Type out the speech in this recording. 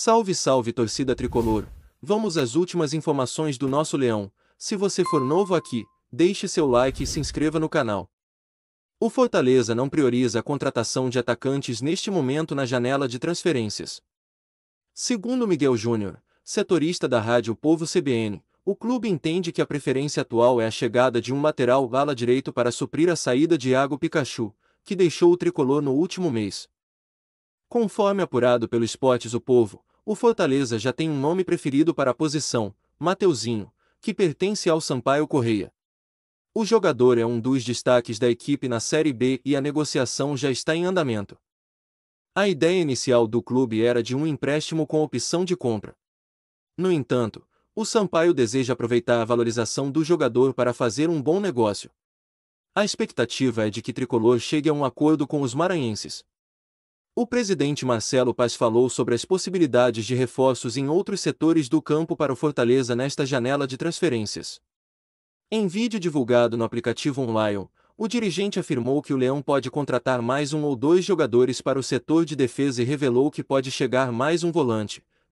Salve, salve torcida tricolor! Vamos às últimas informações do nosso leão. Se você for novo aqui, deixe seu like e se inscreva no canal. O Fortaleza não prioriza a contratação de atacantes neste momento na janela de transferências. Segundo Miguel Júnior, setorista da Rádio Povo CBN, o clube entende que a preferência atual é a chegada de um lateral ala direito para suprir a saída de Iago Pikachu, que deixou o tricolor no último mês. Conforme apurado pelo Esportes O Povo, o Fortaleza já tem um nome preferido para a posição, Mateuzinho, que pertence ao Sampaio Correia. O jogador é um dos destaques da equipe na Série B e a negociação já está em andamento. A ideia inicial do clube era de um empréstimo com opção de compra. No entanto, o Sampaio deseja aproveitar a valorização do jogador para fazer um bom negócio. A expectativa é de que Tricolor chegue a um acordo com os maranhenses. O presidente Marcelo Paz falou sobre as possibilidades de reforços em outros setores do campo para o Fortaleza nesta janela de transferências. Em vídeo divulgado no aplicativo Online, o dirigente afirmou que o Leão pode contratar mais um ou dois jogadores para o setor de defesa e revelou que pode chegar mais um volante,